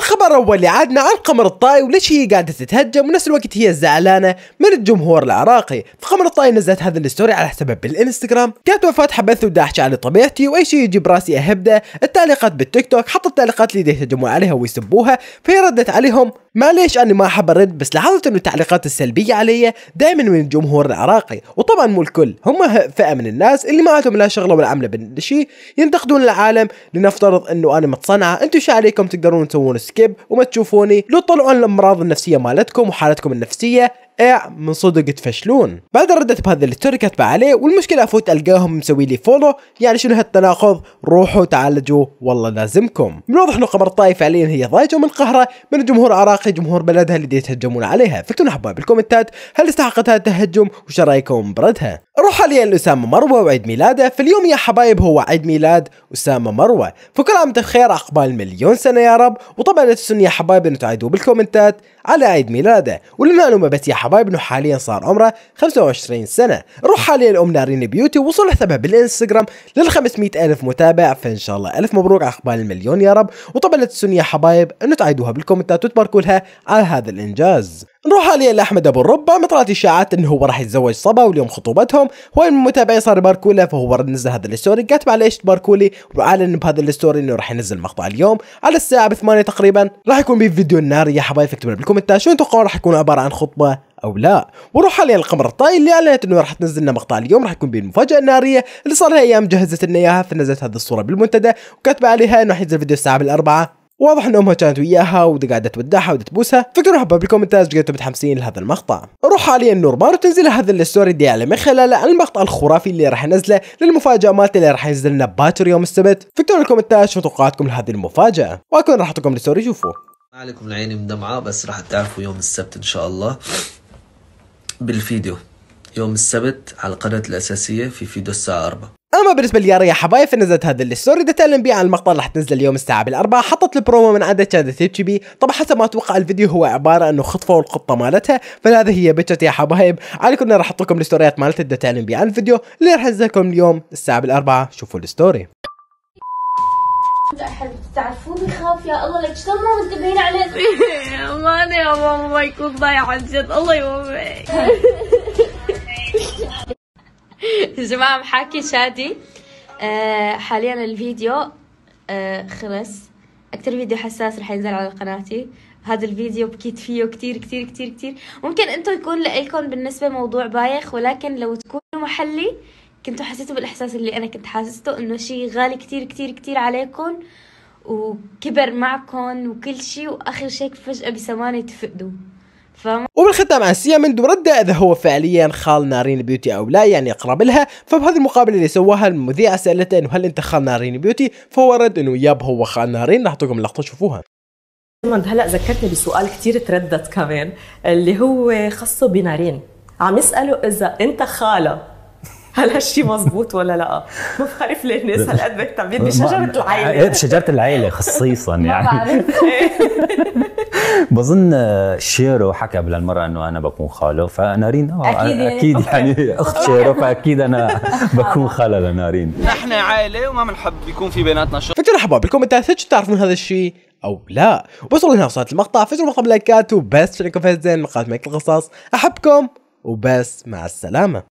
الخبر الأول عادنا عن قمر الطائي وليش هي قاعدة تتهجم ونفس الوقت هي زعلانة من الجمهور العراقي فقمر الطائي نزلت هذا الستوري على حسبها بالانستغرام كانت فاتحة بث وداحش على طبيعتي وأي شيء يجي براسي أهبده التعليقات بالتيك توك حطت التعليقات اللي يهجموا عليها ويسبوها فهي ردت عليهم معليش اني ما احب ارد بس لاحظت انه التعليقات السلبيه علي دائما من الجمهور العراقي وطبعا مو الكل هم فئه من الناس اللي ما عندهم لا شغله ولا عمله بالشيء ينتقدون العالم لنفترض انه انا متصنعه انتم شو عليكم تقدرون تسوون سكيب وما تشوفوني لو تطلعون الامراض النفسيه مالتكم وحالتكم النفسيه ايه من صدق تفشلون بعد ردت بهذا اللي تركت عليه والمشكله افوت القاهم مسوي لي فولو يعني شنو هالتناقض روحوا تعالجوا والله لازمكم من واضح انه قمر طائف فعليا هي ضايجه من قهره من الجمهور العراقي جمهور بلدها اللي يتهجمون عليها فكتبوا لنا بالكومنتات هل استحقت هذا التهجم وش رايكم بردها روح حاليا لأسامة مروة وعيد ميلاده فاليوم يا حبايب هو عيد ميلاد أسامة مروة فكل عام بخير عقبال مليون سنة يا رب وطبعا لا تنسون يا حبايب أن تعيدوا بالكومنتات على عيد ميلاده وللمعلومة بس يا حبايب أنه حاليا صار عمره 25 سنة روح حاليا لأم نارين بيوتي وصل حسابها بالإنستغرام لل 500 ألف متابع فإن شاء الله ألف مبروك عقبال المليون يا رب وطبعا لا تنسون يا حبايب أنه تعيدوها بالكومنتات وتباركوا لها على هذا الإنجاز نروح حاليا لاحمد ابو الربه مطلعت اشاعات انه هو راح يتزوج صبا واليوم خطوبتهم هو المتابعين صار باركولا له فهو نزل هذا الستوري كاتب على ايش تباركولي واعلن بهذا الستوري انه راح ينزل مقطع اليوم على الساعه 8 تقريبا راح يكون بفيديو النار يا حبايب اكتبوا بالكومنتات شو تتوقعون راح يكون عباره عن خطبه او لا وروح حاليا القمر الطائي اللي اعلنت انه راح تنزل لنا مقطع اليوم راح يكون بالمفاجاه الناريه اللي صار لها ايام جهزت لنا اياها فنزلت هذه الصوره بالمنتدى وكاتبه عليها انه راح ينزل فيديو الساعه بالاربعه واضح ان امها كانت وياها وقاعده تودعها وتبوسها فكروها بالكومنتات ايش قد متحمسين لهذا المقطع روح حاليا نور مارو تنزل هذا الستوري ديالي من خلال المقطع الخرافي اللي راح انزله للمفاجاه مالته اللي راح ينزل لنا باكر يوم السبت فاكتبوا بالكومنتات شو توقعاتكم لهذه المفاجاه واكون راح اعطيكم الستوري شوفوا عليكم العيني مدمعه بس راح تعرفوا يوم السبت ان شاء الله بالفيديو يوم السبت على القناة الأساسية في فيديو الساعة 4 اما بالنسبه لي يا حبايب فنزلت هذا الستوري تتكلم بيه عن المقطع اللي راح تنزل اليوم الساعه بالاربعة حطت البرومو من عندها كانت تبكي طبعا حسب ما اتوقع الفيديو هو عباره انه خطفه والقطه مالتها فهذه هي بكت يا حبايب على كنا راح احط لكم الستوريات مالتها تتكلم بيه عن الفيديو اللي راح انزلكم اليوم الساعه بالاربعة شوفوا الستوري تعرفوني خاف يا الله لك شلون ما منتبهين عليه ماني يا ماما ما يكون ضايع عن جد الله يوفقك يا جماعه محاكي شادي آه حاليا الفيديو آه خلص أكتر فيديو حساس رح ينزل على قناتي هذا الفيديو بكيت فيه كتير كتير كتير كتير ممكن انتو يكون لكم بالنسبه موضوع بايخ ولكن لو تكونوا محلي كنتوا حسيتوا بالاحساس اللي انا كنت حاسسته انه شيء غالي كتير كتير كتير عليكم وكبر معكم وكل شيء واخر شيء فجاه بثمانية تفقدوا ف... وبالختام عن من ورد إذا هو فعليا خال نارين بيوتي أو لا يعني أقرب لها فبهذه المقابلة اللي سواها المذيعة سألته إنه هل أنت خال نارين بيوتي فهو رد إنه ياب هو خال نارين راح أعطيكم لقطة شوفوها هلا ذكرتني بسؤال كثير تردد كمان اللي هو خاصه بنارين عم يسالوا اذا انت خاله هل هالشيء مزبوط ولا لا؟ ما بعرف ليه الناس هالقد مهتمين بشجره العيله إيه، شجره العيله خصيصا يعني بظن شيرو حكى قبل المره انه انا بكون خاله فنارين اه اكيد يعني. اكيد يعني اخت شيرو فاكيد انا بكون خاله لنارين نحن عائله وما بنحب يكون في بيناتنا شغل فانتوا مرحبا بالكومنتات صدق تعرفون هذا الشيء او لا وصلوا لهنا وصلت المقطع فجروا مقطع لايكات وبس شاركوا في زين مقاطع القصص احبكم وبس مع السلامه